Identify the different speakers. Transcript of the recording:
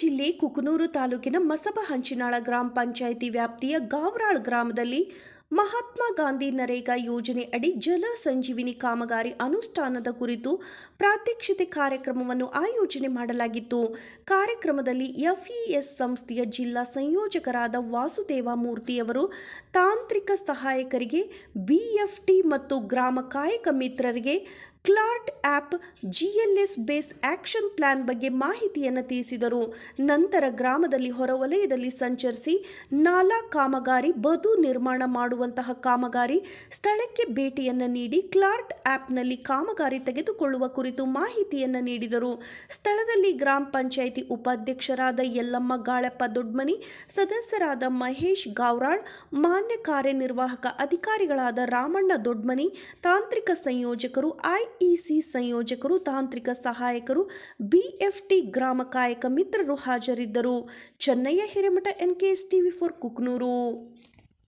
Speaker 1: ಜಿಲ್ಲೆ ಕುಕನೂರು ತಾಲೂಕಿನ ಮಸಬ ಹಂಚಿನಾಳ ಗ್ರಾಮ ಪಂಚಾಯಿತಿ ವ್ಯಾಪ್ತಿಯ ಗಾವ್ರಾಳ್ ಗ್ರಾಮದಲ್ಲಿ ಮಹಾತ್ಮ ಗಾಂಧಿ ನರೇಗಾ ಯೋಜನೆ ಅಡಿ ಜಲ ಸಂಜೀವಿನಿ ಕಾಮಗಾರಿ ಅನುಷ್ಠಾನದ ಕುರಿತು ಪ್ರಾತ್ಯಕ್ಷಿತೆ ಕಾರ್ಯಕ್ರಮವನ್ನು ಆಯೋಜನೆ ಮಾಡಲಾಗಿತ್ತು ಕಾರ್ಯಕ್ರಮದಲ್ಲಿ ಎಫ್ಇಎಸ್ ಸಂಸ್ಥೆಯ ಜಿಲ್ಲಾ ಸಂಯೋಜಕರಾದ ವಾಸುದೇವ ಮೂರ್ತಿಯವರು ತಾಂತ್ರಿಕ ಸಹಾಯಕರಿಗೆ ಬಿಎಫ್ಟಿ ಮತ್ತು ಗ್ರಾಮ ಕಾಯಕ ಮಿತ್ರರಿಗೆ ಕ್ಲಾರ್ಟ್ app GLS base action plan ಬಗ್ಗೆ ಮಾಹಿತಿಯನ್ನು ತಿಳಿಸಿದರು ನಂತರ ಗ್ರಾಮದಲ್ಲಿ ಹೊರವಲಯದಲ್ಲಿ ಸಂಚರಿಸಿ ನಾಲಾ ಕಾಮಗಾರಿ ಬದು ನಿರ್ಮಾಣ ಮಾಡುವ ಮಾಡುವಂತಹ ಕಾಮಗಾರಿ ಸ್ಥಳಕ್ಕೆ ಭೇಟಿಯನ್ನು ನೀಡಿ ಕ್ಲಾರ್ಟ್ ಆ್ಯಪ್ನಲ್ಲಿ ಕಾಮಗಾರಿ ತೆಗೆದುಕೊಳ್ಳುವ ಕುರಿತು ಮಾಹಿತಿಯನ್ನು ನೀಡಿದರು ಸ್ಥಳದಲ್ಲಿ ಗ್ರಾಮ ಪಂಚಾಯಿತಿ ಉಪಾಧ್ಯಕ್ಷರಾದ ಯಲ್ಲಮ್ಮ ಗಾಳಪ್ಪ ದೊಡ್ಮನಿ ಸದಸ್ಯರಾದ ಮಹೇಶ್ ಗೌರಾಳ್ ಮಾನ್ಯ ಕಾರ್ಯನಿರ್ವಾಹಕ ಅಧಿಕಾರಿಗಳಾದ ರಾಮಣ್ಣ ದೊಡ್ಮನಿ ತಾಂತ್ರಿಕ ಸಂಯೋಜಕರು ಐಇಸಿ ಸಂಯೋಜಕರು ತಾಂತ್ರಿಕ ಸಹಾಯಕರು ಬಿಎಫ್ಟಿ ಗ್ರಾಮ ಕಾಯಕ ಮಿತ್ರರು ಹಾಜರಿದ್ದರು Chennayya Hiremath N TV for Kuknur